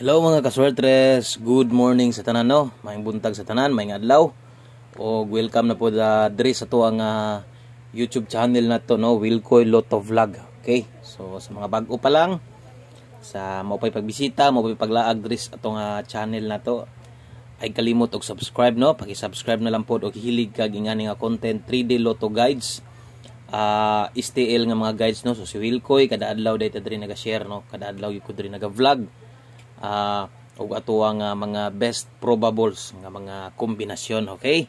Hello mga kaswertres, good morning sa tanan no. Maayong buntag sa tanan, maayong adlaw. O welcome na po da diri sa to uh, ah, YouTube channel na to no, Wilcoy Lotto Vlog. Okay? So sa mga bago pa lang sa maupay pagbisita, maupay paglaag diri sa atong uh, channel na to ay kalimot og subscribe no. Paki-subscribe na lang pod og hilig kag ingani nga content 3D Lotto Guides. Uh, ah, STL nga mga guides no. So si Wilcoy kada adlaw dayta diri naga-share no, kada adlaw gyud ko diri naga-vlog uh, og atuang uh, ah, mga best probables nga mga kombinasyon okay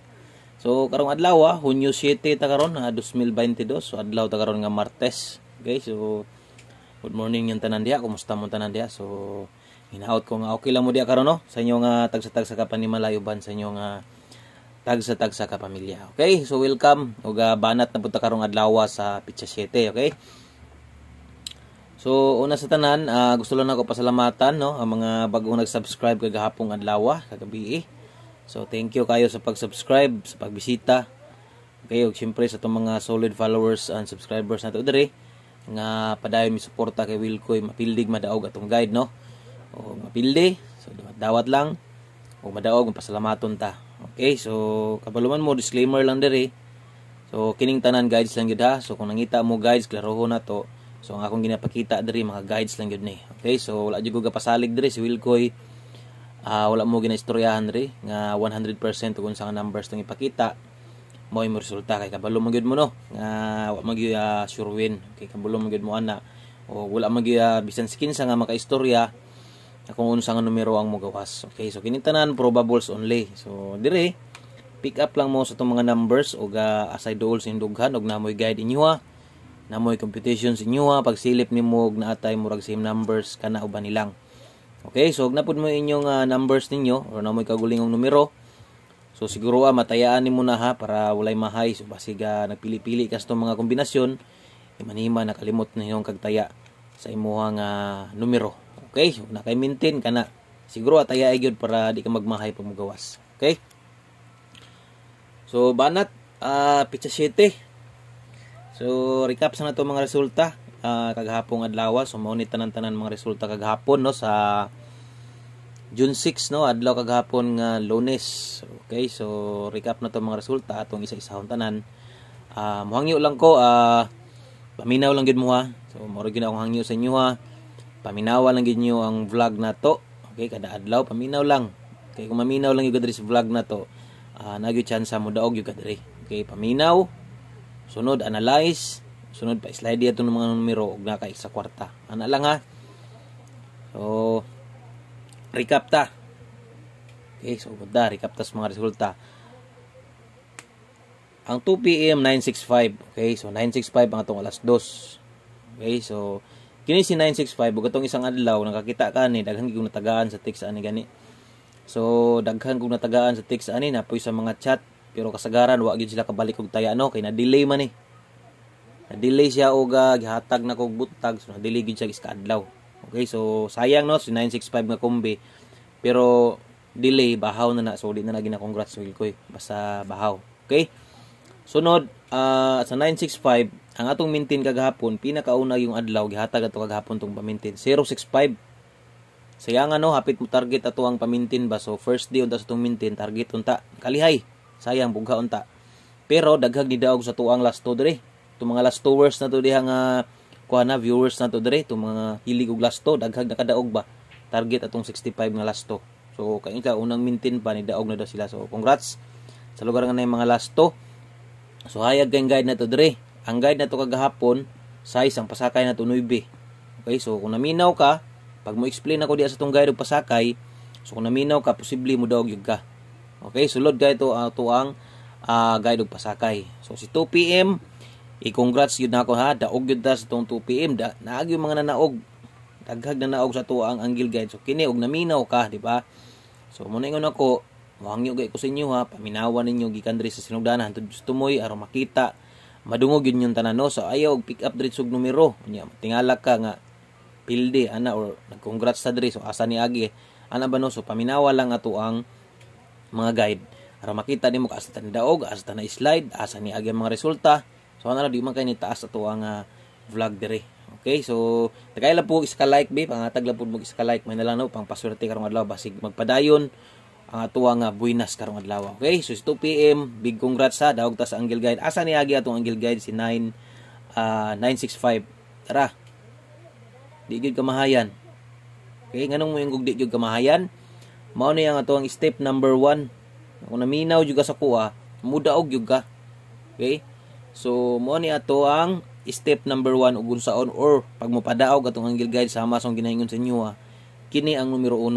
so karong adlaw ah, hunyo 7 ta karon uh, 2022 so adlaw ta karon nga martes okay so good morning yung tanan diha kumusta mo tanan diha so hinaut ko nga okay lang mo diha karon no sa inyo nga tagsa-tagsa ka panimalayuban sa inyo nga tagsa-tagsa ka pamilya okay so welcome og uh, banat na punta karong adlaw sa pitsa 7 okay So, una sa tanan, uh, gusto lang ako pasalamatan no, ang mga bagong nag-subscribe kagahapong adlaw, ah, kagabi. Eh. So, thank you kayo sa pag-subscribe, sa pagbisita. Kayo, syempre sa tong mga solid followers and subscribers nato dere nga padayon mi suporta kay Wilkoy mapildig madaog atong guide no. O mapildi, so dawat lang o madaog pasalamaton ta. Okay, so kabaluman mo disclaimer lang dere. So kining tanan guides lang gyud ha. So kung nangita mo guides klarohon na to So ang akong ginapakita diri mga guides lang gyud ni. Okay, so wala jud ko pasalig diri si Wilcoy. Uh, ah, wala mo ginaistoryahan diri nga 100% kung sa numbers tong ipakita mo imo resulta kay kabalo mo gyud mo no nga wa mag uh, sure win kay kabalo mo gyud mo ana o wala mag uh, bisan sa nga makaistorya kung unsa nga numero ang mogawas Okay, so kini tanan probables only. So diri pick up lang mo sa tong mga numbers o uh, aside all sa indughan og namoy guide inyo ha na mo'y computation sa inyo pagsilip nimo atay mo rag same numbers kana uban nilang okay so og napud mo inyong uh, numbers ninyo or na mo'y kagulingong numero so siguro uh, matayaan nimo na ha para walay mahay so basig uh, nagpili-pili ka sa mga kombinasyon imanima nakalimot na inyong kagtaya sa imuhang uh, numero okay so na kay maintain kana siguro taya gyud para di ka magmahay pag magawas okay so banat uh, pitsa 7 So, recap sa na to mga resulta uh, kagahapong adlaw. Ah. So, maunit tanan-tanan mga resulta kagahapon no sa June 6 no adlaw kagahapon nga uh, Lunes. Okay, so recap na to mga resulta atong isa-isahon tanan. Uh, muhangyo lang ko uh, paminaw lang gid mo ha. So, moro gid akong hangyo sa inyo ha. Paminawa lang gid niyo ang vlog na to. Okay, kada adlaw paminaw lang. Okay, kung maminaw lang yung kadiri sa vlog na to, uh, nagyo chance mo daog yung kadiri. Okay, paminaw Sunod, analyze. Sunod pa, slide dito ng mga numero ug naka sa kwarta. Ana lang ha. So, recap ta. Okay, so da, recap ta sa mga resulta. Ang 2 PM 965, okay? So 965 ang atong alas 2. Okay, so kini si 965 ug atong isang adlaw nakakita ka ni daghan gyud natagaan sa text ani gani. So daghan kog natagaan sa text ani napoy sa mga chat pero kasagaran wa gyud sila kabalik og taya no kay na delay man ni. Eh. Na delay siya og gihatag na kog butag so na delay gyud siya iska adlaw. Okay, so sayang no si 965 nga kombi. Pero delay bahaw na na so di na lagi na congrats Will Koy. Basta bahaw. Okay? Sunod uh, sa 965 ang atong maintain kagahapon pinakauna yung adlaw gihatag ato kagahapon tong pamintin 065 Sayang ano, hapit mo target ato ang pamintin ba. So, first day unta sa itong mintin, target unta. Kalihay sayang bugha unta pero daghag ni daog sa tuang last two dire tu mga last two words na to diha nga kuha na viewers na to dire itong mga hilig og last two daghag nakadaog ba target atong 65 nga last two so kay ka unang mintin pa ni daog na daw sila so congrats sa lugar nga na mga last two so hayag kayong guide na to dire ang guide na to kagahapon size ang pasakay na to 9 okay so kung naminaw ka pag mo explain ako diha sa tong guide og pasakay so kung naminaw ka posible mo daog yug ka Okay, sulod kay to ato ah, uh, ang uh, ah, guide og pasakay. So si 2 PM i-congrats yun na ako ha daog yun ta sa itong 2 pm da, naagi yung mga nanaog daghag na naog sa tuang ang angle guide so kini og naminaw ka di ba so muna ingon ako muhangyo gay ko sa inyo ha paminawan ninyo gikan diri sa sinugdanan hantud gusto moy aron makita madungog yun yung tanan so ayaw og pick up diri sug numero tingala ka nga pilde ana or nag-congrats sa diri so asa ni agi ana ba no so paminawa lang ato ang mga guide para makita nimo ka asa ni daog asa ta na slide asa ni agay mga resulta so ano di man kay ni taas ato ang uh, vlog dire okay so tagay lang po iska like be pangatag lang po mo iska like may nalang no pang paswerte karong adlaw basig magpadayon ang ato ang uh, buinas karong adlaw okay so 2 pm big congrats sa daog ta sa angel guide asa ni agi atong angel guide si 9 uh, 965 tara di gyud kamahayan okay nganong mo yung gugdi gyud kamahayan mao ni ang to ang step number 1 kung naminaw jud ka sa kuha mudaog jud ka okay so mao ni ato ang step number 1 ug on or pag mopadaog atong angel guide sama sa ginahingon sa inyo ha kini ang numero 1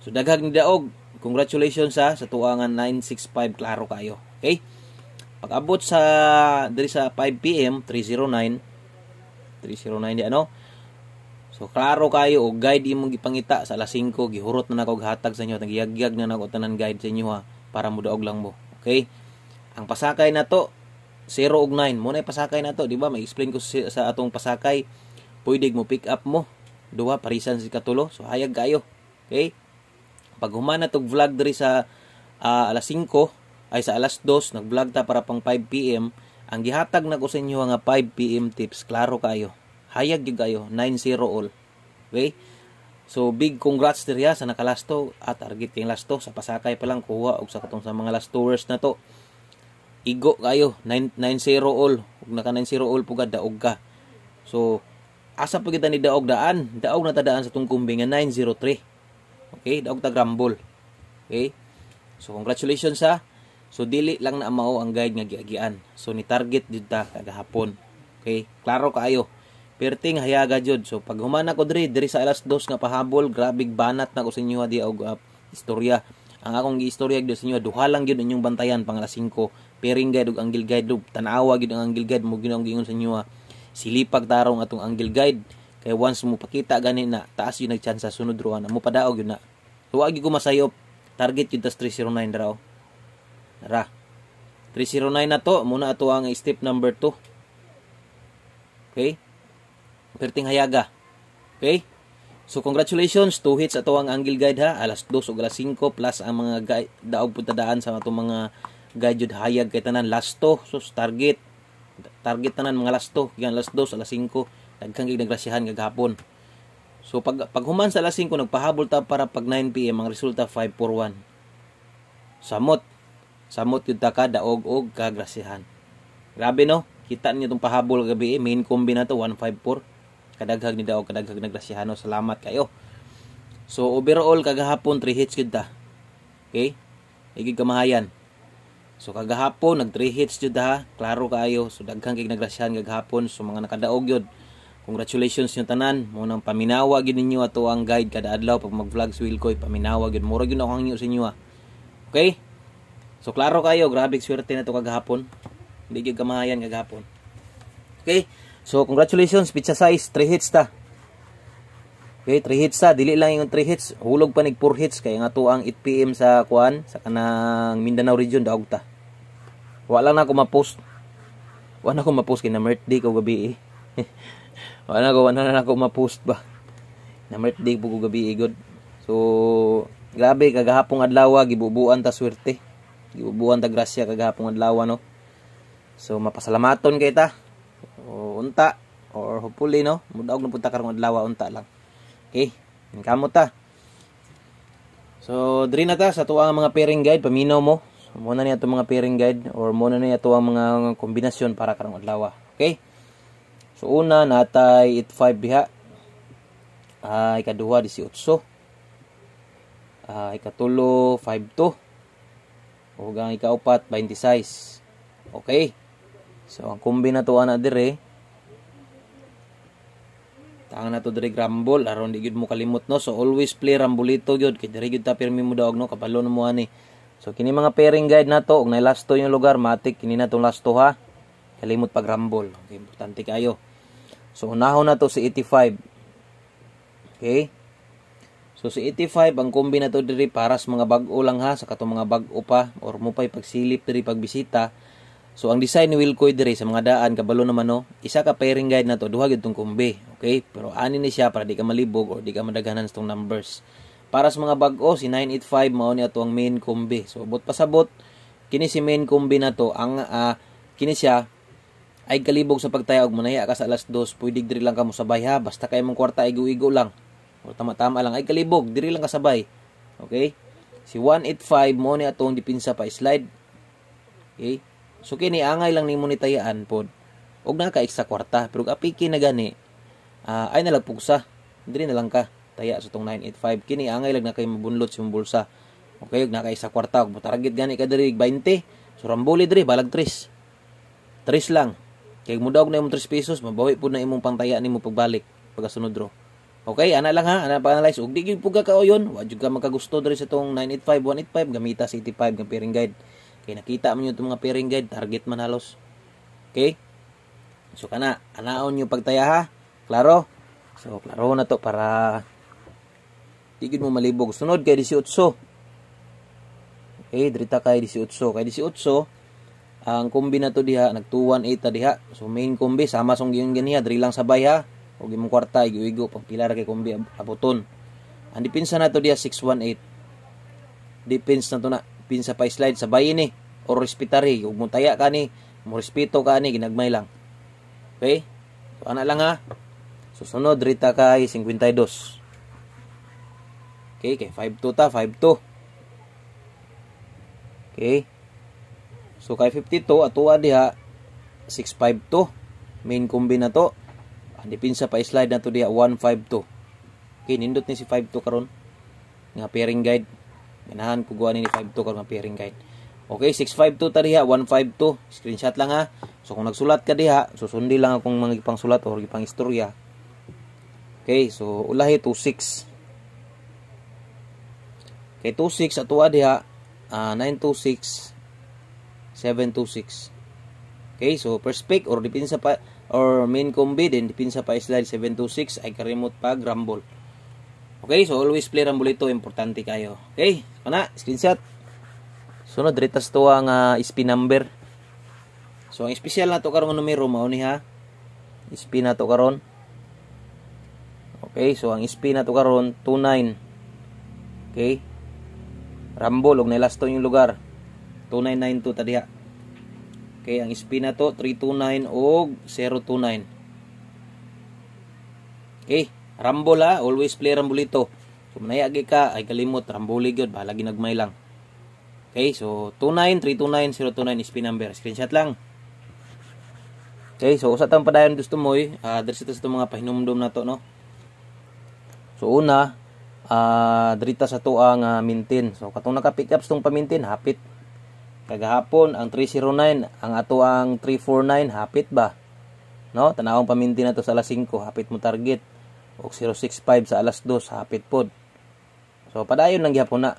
so daghag ni daog congratulations sa sa tuangan 965 klaro kayo okay pag abot sa diri sa 5 pm 309 309 di ano So klaro kayo og guide imong gipangita sa alas 5 gihurot na nako hatag sa inyo nagyagyag na nako tanan guide sa inyo ha para mudaog lang mo. Okay? Ang pasakay na to 0 og 9 mo na pasakay na to, di ba? May explain ko sa atong pasakay. Pwede mo pick up mo duha parisan si katulo. So hayag kayo. Okay? Pag humana tog vlog diri sa uh, alas 5 ay sa alas 2 nag-vlog ta para pang 5 PM. Ang gihatag na ko sa inyo nga 5 PM tips, klaro kayo. Hayag gyud kayo 9-0 all. Okay? So big congrats diriya sa nakalasto at argiting lasto sa pasakay pa lang kuha og sa katong sa mga last tours na to. Igo kayo 9-0 all. Ug naka 9-0 all pugad daog ka. So asa pa kita ni daog daan, daog na tadaan sa tung kumbing nga 903. Okay, daog ta grambol. Okay? So congratulations sa So dili lang na mao ang guide nga giagian. So ni target jud ta kagahapon. Okay? Klaro kaayo. Pirting hayaga jud. So pag humana ko diri diri sa alas 2 nga pahabol, grabig banat na ko sa inyo di og uh, istorya. Ang akong giistorya gyud sa inyo duha lang gyud inyong bantayan pang alas 5. Piring guide og angle guide loop. tan gyud ang angle guide mo ginaong gingon sa inyo. Silipag tarong atong angle guide. Kay once mo pakita gani na taas yung nagchance sa sunod ruan mo padaog yun na. So wag ko masayop. Target yun tas 309 raw. Ra. 309 na to. Muna ato ang step number 2. Okay? perting hayaga. Okay? So congratulations, 2 hits ato ang angle guide ha, alas 2 ug alas 5 plus ang mga daog puntadaan sa ato mga guide jud hayag kay tanan last 2 so target target tanan mga last 2 yan last 2 alas 5 dagkang gig nagrasyahan kag hapon. So pag paghuman sa alas 5 nagpahabol ta para pag 9 PM ang resulta 541. Samot. Samot yun ta ka daog og kagrasihan. Grabe no? Kita niyo tong pahabol gabi eh. main combi na to 154 kadaghag ni daw kadaghag nagrasyahano salamat kayo so overall kagahapon 3 hits gud ta okay igig kamahayan so kagahapon nag 3 hits jud ta klaro kayo so daghang gig nagrasyahan kagahapon so mga nakadaog yun congratulations yung tanan mo nang paminawa gid ninyo ato ang guide kada adlaw pag mag vlog si Wilcoy paminawa gid mura gyud ako ang inyo sa inyo ha ah. okay so klaro kayo grabe swerte nato kagahapon hindi gyud kamahayan kagahapon okay So congratulations, pizza size 3 hits ta. Okay, 3 hits ta, dili lang yung 3 hits, hulog pa nag 4 hits kay nga to ang 8 PM sa kuan sa kanang Mindanao region daog ta. Wala na ako ma-post. Wala na ako ma-post kay na birthday ko gabi. Eh. wala na ako, wala na ako ma-post ba. Na birthday po ko gabi eh, good. So grabe kagahapong adlawa, ah, gibubuan ta swerte. Gibubuan ta grasya kagahapong adlaw no. So mapasalamaton kay ta o unta or hopefully no mudaog na punta karong adlaw unta lang okay kamot ta so diri na ta sa tuang mga pairing guide paminaw mo so, muna ni ato mga pairing guide or muna ni ato ang mga kombinasyon para karong adlaw ah. okay so una natay 85 biha ay uh, 18 uh, ikatulo 52 ug ang ikaapat 26 okay So ang kumbi na tuwa ah, na dire Tang na to dire grambol aron di gid mo kalimot no. So always play rambolito gyud kay dire gyud ta pirmi mo daog no kapalo na mo ani. So kini mga pairing guide na to og nay lasto yung lugar matik kini na tong lasto ha. Kalimot pag rambol. Okay, importante kayo. So unahon na to si 85. Okay? So si 85 ang kombi na to diri para sa mga bag-o lang ha sa katong mga bag-o pa or mo pay pagsilip diri pagbisita So ang design ni wheel coil dire sa mga daan kabalo naman no, isa ka pairing guide na to duha gyud tong kumbi, okay? Pero ani ni siya para di ka malibog or di ka madaghanan sa tong numbers. Para sa mga bag-o si 985 mao ni ato ang main kumbi. So but pasabot kini si main kumbi na to ang uh, kini siya ay kalibog sa pagtaya og manaya ka sa alas 2 pwede diri lang kamo sabay ha basta kay mong kwarta igo-igo lang o tama-tama lang ay kalibog diri lang kasabay okay si 185 mo ni atong dipinsa pa slide okay So kini angay lang nimo ni tayaan pod og naka ka sa kwarta pero apiki na gani uh, ay nalagpugsa diri na lang ka taya sa so tong 985 kini angay lang nakay mabunlot sa bulsa okay og naka ka sa kwarta og butaragit gani ka diri 20 so ramboli diri balag 3 3 lang kay mudaog na imong 3 pesos mabawi pud na imong pangtaya mo pagbalik pagkasunod ro Okay, ana lang ha, ana pa analyze. Ug di gyud puga ka o yon, wa jud ka magkagusto diri sa tong 985 185 gamita 85 ng pairing guide. Kay nakita man yun itong mga pairing guide, target man halos. Okay? So kana, anaon yung pagtaya ha. Klaro? So klaro na to para tigid mo malibog. Sunod kay 18. Okay, drita kay 18. Kay 18, ang kombi na to diha, nag 218 ta diha. So main kombi, sama song yung ganiya, dri lang sabay ha. Huwag imong kwarta, iguigo, pagpilar kay kombi, abuton. Ang dipinsa na to diha, 618. Dipins na to na pinsa pa slide sabay ni or respetari eh. ug muntaya ka ni mo respeto ka ni ginagmay lang okay so ana lang ha susunod rita kay 52 okay kay 52 ta 52 okay so kay 52 atoa diha 652 main combi na to ang ah, dipinsa pa slide na to diha 152 okay nindot ni si 52 karon nga pairing guide Ganahan ko gawa ni 52 karon pairing guide. Okay, 652 ta diha, 152. Screenshot lang ha. So kung nagsulat ka diha, susundi lang akong mga ipang sulat or ipang istorya. Okay, so ulahi 26. Kay 26 ato diha, uh, 926 726. Okay, so first pick or depensa pa or main combi din depensa pa slide 726 ay karimot pa grumble. Okay, so always play rambulito, importante kayo. Okay, so na, screenshot. Sunod, ritas to ang uh, ah, spin number. So, ang special na to karong numero, mauni ha. Spin na to karon. Okay, so ang spin na to karon, 29. Okay. Rambol, og nailasto yung lugar. 2992 tadiha. Okay, ang spin na to, 329 og 029. Okay. Rambol ha, always play rambolito. So manayagi ka, ay kalimot, ramboli gyud, bahala ginagmay lang. Okay, so 29329029 is pin number. Screenshot lang. Okay, so usa tang padayon gusto mo eh, uh, sa itong mga pahinumdum na to, no? So una, uh, drita sa to ang uh, ah, mintin. So katong naka-pick up tong pamintin, hapit. Kagahapon ang 309, ang ato ang 349, hapit ba? No, tanawang pamintin na to sa alas 5, hapit mo target o 065 sa alas 2 sa hapit pod. So padayon lang gyapon na.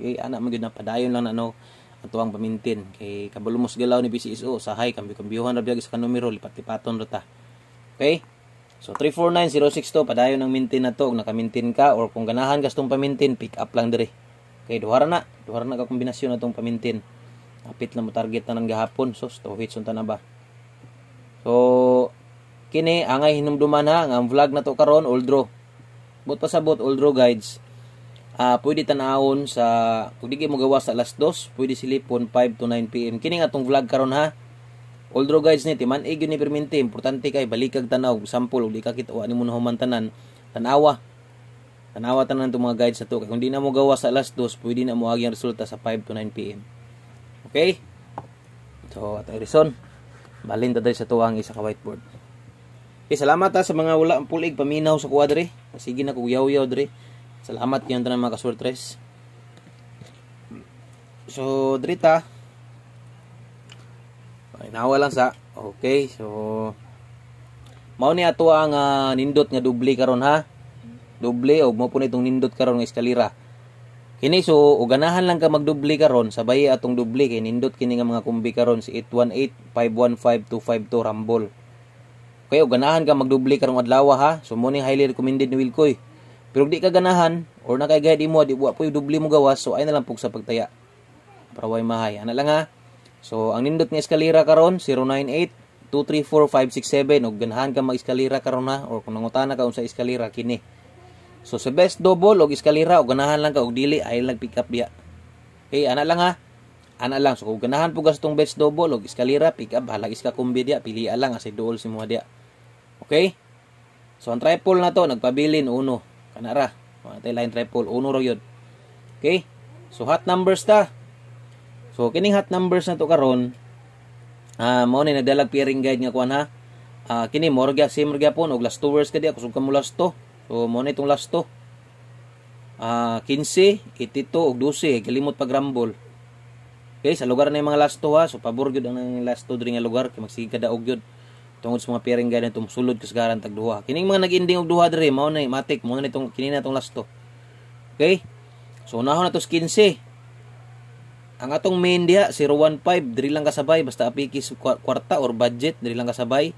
Kay ana man gyud na padayon lang na no ato ang pamintin kay kabalumos galaw ni BCSO sa high kambi kambiuhan ra biag sa numero lipat-lipaton ra ta. Okay? So 349062 padayon ang mintin na to og nakamintin ka or kung ganahan ka pamintin pick up lang dire. Okay, duhara na, duhara na ka kombinasyon atong pamintin. Apit na mo target na ng gahapon. So, to hits unta na ba. So, Kini angay hinumduman ha ang vlog na to karon Oldro. But pasabot Oldro guides. Uh, pwede tanawon sa kung di mo gawa sa alas 2, pwede silipon 5 to 9 PM. Kini nga tong vlog karon ha. Oldro guides ni timan ay ni permente importante kay balikag tanaw sample ug di ka kita ni mo human tanan tanawa. Tanawa tanan tong mga guides sa to. Kay kung di na mo gawa sa alas 2, pwede na mo agi ang resulta sa 5 to 9 PM. Okay? So, atong rison balin ta sa tuwang isa ka whiteboard. Okay, eh, salamat ta ah, sa mga wala ang pulig paminaw sa kuadre. Sige na kugyaw-yaw dre. Salamat kayo tanan mga kasurtres. So, drita. Inawa lang sa. Okay, so mao ni ato ang uh, nindot nga doble karon ha. Doble og mo po nitong nindot karon nga eskalera. Kini so uganahan lang ka magdoble karon sabay atong doble kay nindot kini nga mga kumbi karon si 818 515 252 Rambol. Okay, og ganahan ka magdoble karong adlaw ha. So mo ning highly recommended ni Wilkoy. Pero di ka ganahan or na kay gayad imo di buwa po doble mo gawas so ay na lang pug sa pagtaya. Para way mahay. Ana lang ha. So ang nindot ni eskalera karon 098 234567 og ganahan ka mag-eskalera karon na or kung nangutana ka unsa eskalera kini. So sa best double og eskalera og ganahan lang ka og dili ay nag-pick up diya. Okay, ana lang ha ana lang so kung ganahan po gas tong best double og eskalera pick up halag iska kumbi dia pili lang asay duol si mo dia Okay? So ang triple na to nagpabilin uno. Kanara. Matay line triple uno ra yun. Okay? So hot numbers ta. So kining hot numbers na to karon ah uh, mao ni nagdalag pairing guide nga kuan ha. Ah uh, kini morga same morga pon og last two words kadi ako sugka mo last to. So mo ni itong last to. Ah uh, 15, 82 og 12 kalimot pag rumble. Okay, sa lugar na yung mga last two ha. So pabor gyud ang last two diri nga lugar kay magsige ka daog gyud tungod sa mga piring ganyan itong sulod kasgaran tagduha. Kining mga nag-ending og duha diri mao na matik mao na itong kinina itong lasto. Okay? So unahon na to 15. Ang atong main dia 015 diri lang kasabay basta apiki sa kwarta or budget diri lang kasabay.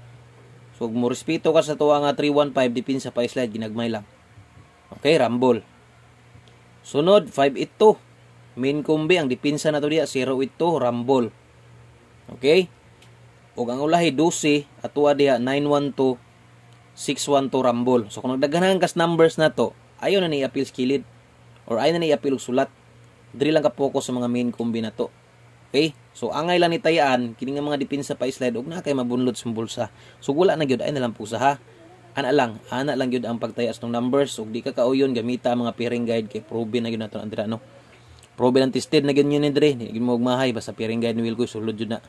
So mo respeto ka sa tuwa nga 315 dipin sa pa slide ginagmay lang. Okay, rambol. Sunod 582. Main kombi ang dipinsa na to diha 082 rambol. Okay? ug ang ulahi 12 atoa diha 912 612 rambol. So kung nagdaghanan kas numbers na to, ayo na ni appeal skilid or ayo na ni appeal sulat. Diri lang ka focus sa mga main combi na to. Okay? So angay lang ni tayaan kining mga depensa pa slide og na kay mabunlod sa bulsa. So wala na gyud ay na lang pusa ha. Ana lang, ana lang gyud ang pagtayas ng numbers ug di ka kauyon gamita ang mga pairing guide kay probe na gyud nato andra no. Probe lang tested na gyud ni dire, ni mo og mahay basta pairing guide ni Wilco sulod jud na.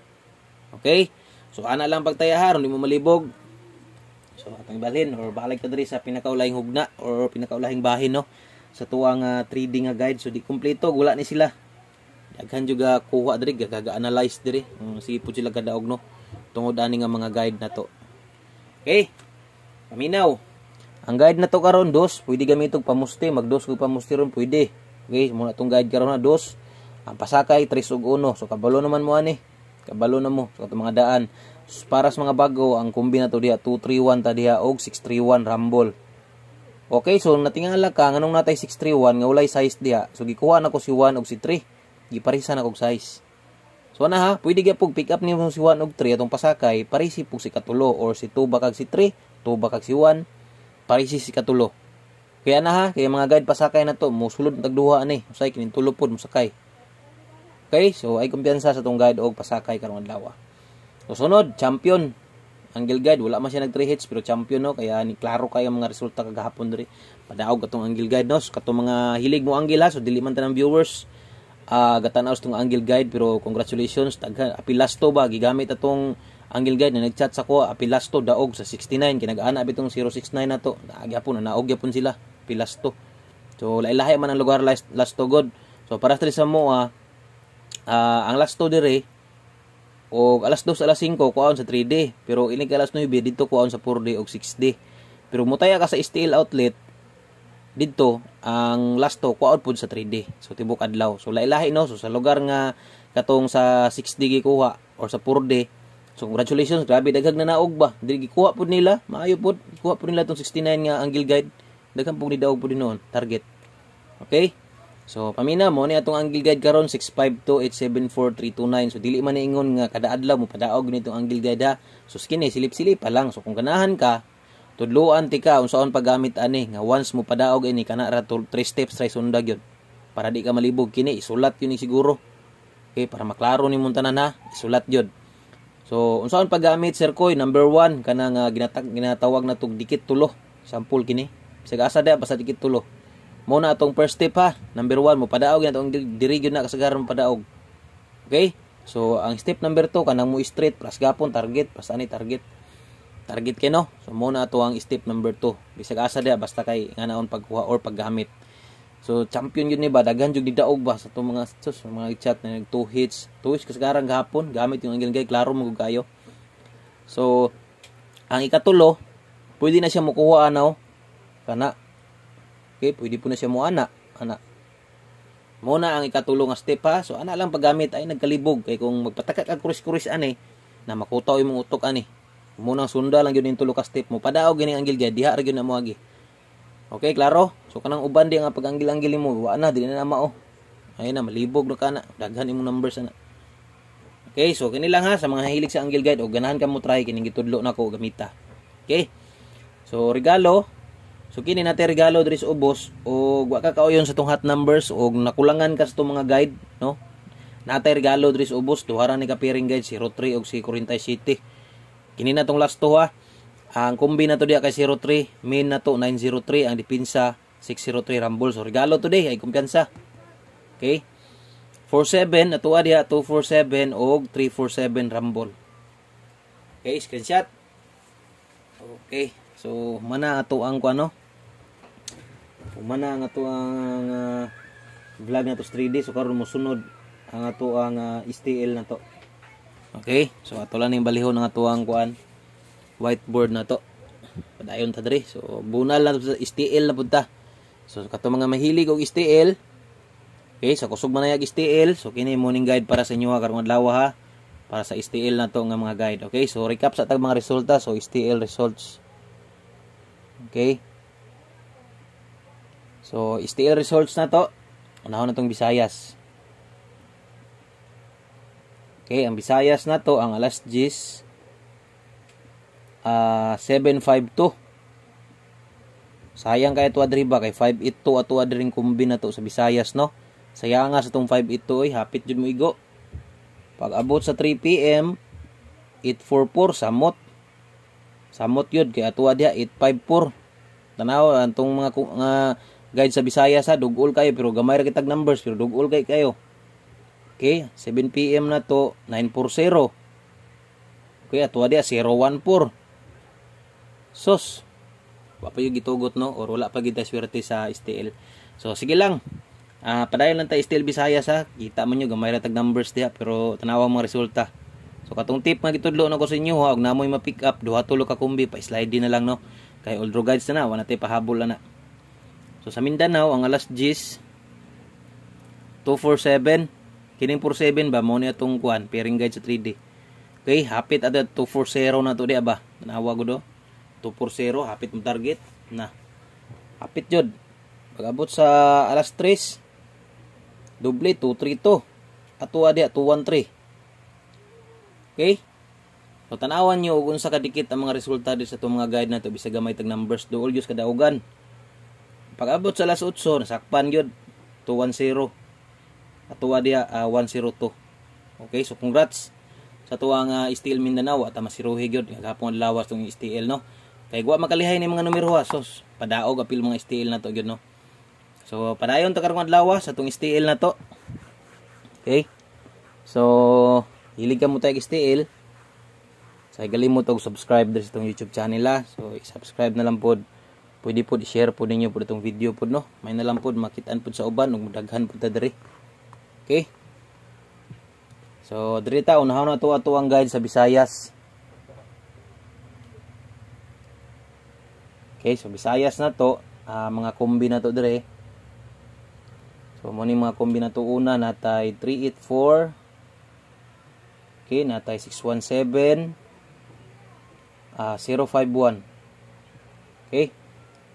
Okay? So ana lang pagtayaharon di mo malibog. So atong balhin or balik ta diri sa pinakaulahing hugna or pinakaulahing bahin no sa tuwang uh, ah, 3D nga ah, guide so di kumpleto wala ni sila. Daghan juga kuha diri gaga-analyze diri. Um, sige po sila kadaog no tungod ani nga mga guide na to. Okay. Paminaw. Ang guide na to karon dos, pwede gamit og pamusti, magdos og pamusti ron pwede. Okay, muna tong guide karon na dos. Ang pasakay 3 ug 1. So kabalo naman mo ani kabalo na mo sa mga daan para sa mga bago ang kumbi na to diha 231 ta diha og 631 rumble okay so natingala ka nganong natay 631 nga ulay size diha so gikuha na ko si 1 og si 3 giparisa na og size So na ha, pwede pug pick up nimo si 1 og 3 atong pasakay, parisi pug si katulo or si 2 bakag si 3, 2 bakag si 1, parisi si katulo. Kaya na ha, kaya mga guide pasakay na to, mo sulod tagduha ani, usay kining mo sakay Okay? So, ay kumpiyansa sa tong guide og pasakay karong adlaw. Ah. So, sunod, champion. Angel guide, wala man siya nag 3 hits pero champion no kaya ni klaro kay ang mga resulta kagahapon diri. Padaog katong angel guide no, so, katong mga hilig mo angle ha, so dili man tanang viewers uh, gatanaw sa angel guide pero congratulations tagha apilasto ba gigamit atong angel guide na nagchat sa ko ah. apilasto daog sa 69 kinagaana ana bitong 069 na to nagyapon na naog yapon sila apilasto so lahi-lahi man ang lugar last, last to god so para sa mo ah, uh, ang last 2 dire o alas 2 alas 5 kuhaon sa 3D pero ini kay alas 9 dito kuhaon sa 4D o 6D pero mutaya ka sa steel outlet dito ang last to kuhaon pud sa 3D so tibok adlaw so lailahi no so sa lugar nga katong sa 6D gikuha or sa 4D so congratulations grabe daghag na naog ba dili gikuha pud nila maayo pud kuha pud nila tong 69 nga angle guide daghang pud ni daog pud noon target okay So pamina mo ni atong angle guide karon 652874329. So dili man ingon nga kada adlaw mo padaog ni nitong angle guide ha. So kini silip-silip pa lang. So kung ganahan ka tudloan ti ka unsaon paggamit ani nga once mo padaog ini kana ra 3 steps try sundag yun. Para di ka malibog kini isulat yun siguro. Okay, para maklaro ni mong tanan ha. Isulat yun. So unsaon paggamit sir koy number 1 kana nga ginatawag na tug dikit tulo. Sample kini. Sige asa da basta dikit tulo. Muna atong first step ha. Number 1 mo padaog na itong dirigyo na kasagaran mo padaog. Okay? So ang step number 2 kanang mo straight plus gapon target plus ani target. Target kay no. So muna ato ang step number 2. Bisag asa dia basta kay nganaon pagkuha or paggamit. So champion yun ni ba daghan jud di daog ba sa itong mga sus, mga chat na nag 2 hits. Two hits kasagaran gahapon gamit yung angle gay klaro mo kayo. So ang ikatulo pwede na siya mukuha ano kana Okay, pwede po na siya mo ana. Ana. Muna ang ikatulong step ha. So ana lang paggamit ay nagkalibog kay kung magpatakak ang kuris-kuris ani na makutaw imong utok ani. Munang sunda lang gyud ning tulo ka step mo. Padaog gining ang gilgya diha ra gyud na mo Okay, klaro? So kanang uban di nga pag angil anggil mo, wa na dili na mao. Oh. na malibog na kana. Daghan imong numbers ana. Okay, so kini lang ha sa mga hilig sa angle guide o ganahan ka mo try kining gitudlo nako gamita. Okay? So regalo, So kini na regalo diri sa ubos o wa ka kauyon sa tong hot numbers o nakulangan ka sa tong mga guide no. Natay regalo diri sa ubos tuharan ni kapiring pairing guide 03 og 47. Kini na tong last two ha. Ang kombi na to diya kay 03, main na to 903 ang dipinsa 603 Rumble. So regalo today ay kumpiyansa. Okay? 47 atoa diha 247 og 347 Rumble. Okay, screenshot. Okay. So, mana ato ang kuano? Umana nga to ang uh, vlog na to 3D so karon mo sunod ang ato ang uh, ah, STL na to. Okay? So ato lang ning balihon ang ato ang kuan whiteboard na to. Padayon ta diri. So bunal na to STL na punta. So kato mga mahilig og STL Okay, sa so, kusog manayag STL, so kini mo guide para sa inyo ah, karon adlaw ha para sa STL na to nga mga guide. Okay, so recap sa tag mga resulta, so STL results. Okay? So, still results na to. Unahon na tong Visayas. Okay, ang Visayas na to, ang alas G's, uh, 752. Sayang kaya tuwa diri kay 582 at tuwa diri kumbi na to sa Visayas no. Sayang nga sa tong 582 oy hapit jud mo igo. Pag abot sa 3 PM 844 samot. Samot yun kay atuwa dia 854. Tanaw antong mga nga guide sa Bisaya sa dugol kayo pero gamay ra kitag numbers pero dugol kay kayo okay 7 pm na to 940 okay ato dia 014 sos wa pa yung gitugot no or wala pa gid swerte sa STL so sige lang uh, padayon lang ta STL Bisaya sa kita man nyo gamay ra tag numbers dia pero tanawa mga resulta So katong tip nga gitudlo na ko sa inyo ha, na namoy ma-pick up duha tulo ka kumbi pa slide na lang no. Kay all guides na na, wala tay pahabol na. na. So sa Mindanao ang alas 10 247 kining 47 ba mo ni atong kuan pairing guide sa 3D. Okay, hapit ada 240 na to di aba. Nawa ko do. 240 hapit mo target na. Hapit jud. Pagabot sa alas 3 doble 232 ato adi 213. Okay? So tanawan nyo kung sa kadikit ang mga resulta sa itong mga guide na to bisag gamay tag numbers do all use kadaugan. Pag abot sa last 8, nasakpan yun. 210. At tuwa dia uh, 102. Okay, so congrats sa tuwa nga uh, STL Mindanao at masiruhig yun. Gapon lawas tong STL no. Kay guwa makalihay ni mga numero ha. So, padaog apil mga STL na to yun no. So padayon ta karong adlaw sa tong STL na to. Okay? So hilig ka mo tayo STL. Sa mo og subscribe diri sa tong YouTube channel la. So i-subscribe na lang pod pwede po i-share po ninyo po itong video po no may na po makitaan po sa uban ug daghan po ta diri okay so drita ta na to ato ang guide sa Bisayas okay so Bisayas na to uh, mga kombi na to diri so mo ni mga kombi na to una natay 384 okay natay 617 uh, 051 okay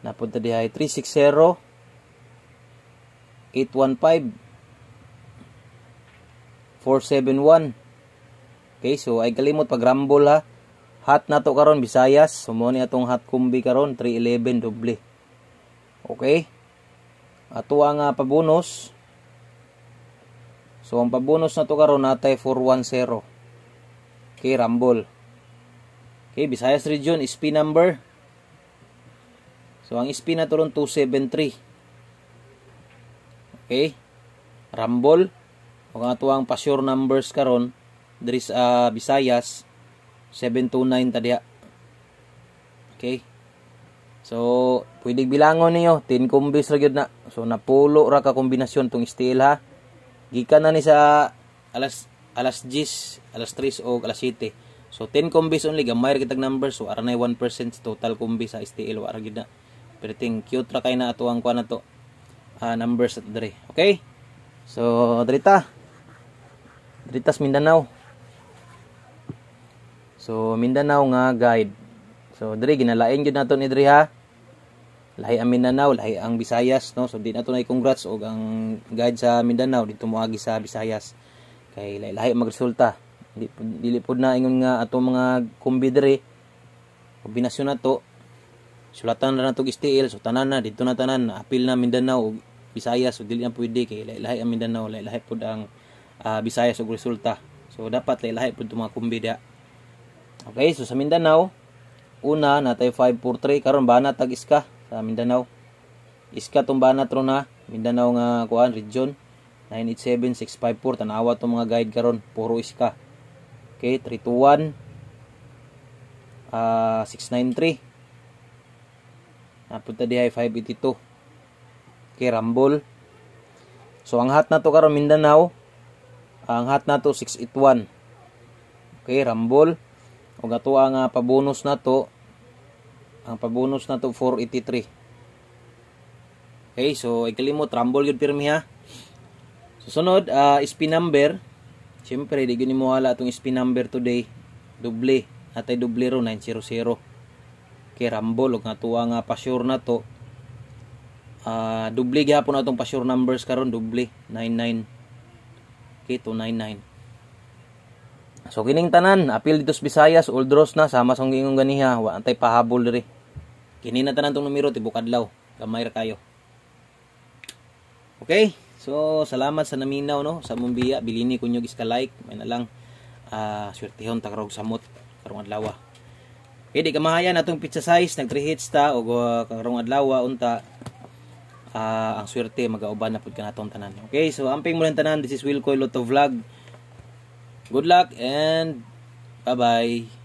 Napunta dihay 360 815 471 Okay, so ay kalimot pag rumble ha. Hot na to karon bisayas Sumo ni atong hot kumbi karon 311 doble. Okay? Ato ang uh, ah, pabonus. So ang pabonus na to karon natay 410. Okay, rumble. Okay, bisayas region is P number So, ang spin na ron 273. Okay? Rambol. O nga ito ang pasure numbers karon There is uh, ah, Visayas. 729 tadya. Okay? So, pwede bilangon niyo. 10 kumbis ra na. So, napulo ra ka kombinasyon tong steel ha. Gikan na ni sa alas alas 10, alas 3 o alas 7. So 10 kumbis only gamay ra kitag number so aranay 1% total kumbis sa steel. wa ra gid na perting cute ra kay na atuang ang kuan nato uh, ah, numbers at dre. okay so drita dritas Mindanao so Mindanao nga guide so dere ginalain gyud nato ni dere ha lahi ang Mindanao lahi ang Visayas no so di nato na i-congrats og ang guide sa Mindanao dito moagi sa Visayas kay lahi, lahi magresulta dili pud na ingon nga ato mga kumbidre kombinasyon to sulatan na natog STL so tanan na dito na tanan apil na Mindanao ug Visayas so dili na pwede kay lahi-lahi ang Mindanao lahi-lahi pud ang uh, ah, Visayas ug resulta so dapat lahi-lahi pud mga kumbida okay so sa Mindanao una natay 543 karon bana tag iska sa Mindanao iska tong bana tro na Mindanao nga kuan region 987654 tanawa tong mga guide karon puro iska okay 321 uh, 693 Napunta dihay 582. Kay Rambol. So ang hat na to karon Mindanao, ang hat na to 681. Okay, Rambol. Ug ato ang uh, pabonus to. ang pabonus na to 483. Okay, so ikalimot Rambol gyud pirmi ha. Susunod, uh, ah, spin number. Siyempre, di gyud nimo hala atong spin number today. Doble. Atay doble ro 900 kay Rambol og natuwa nga pasure na to uh, ah, doble gyapon atong pasure numbers karon dubli 99 okay 299 so kining tanan apil dito sa Visayas Uldros na sama sa ingong ganiha wa antay pahabol diri kini na tanan tong numero tibukadlaw gamay ra kayo okay So, salamat sa naminaw, no? Sa mumbiya bilini kunyo gis ka like. May na lang, uh, ah, swertihon, takarog samot, karong adlaw ah. Kaya di kamahaya natong pizza size, nag 3 hits ta, o karong adlaw unta, uh, ang swerte, magauban na po ka natong tanan. Okay, so amping mo lang tanan, this is Wilco Loto Vlog. Good luck and bye-bye.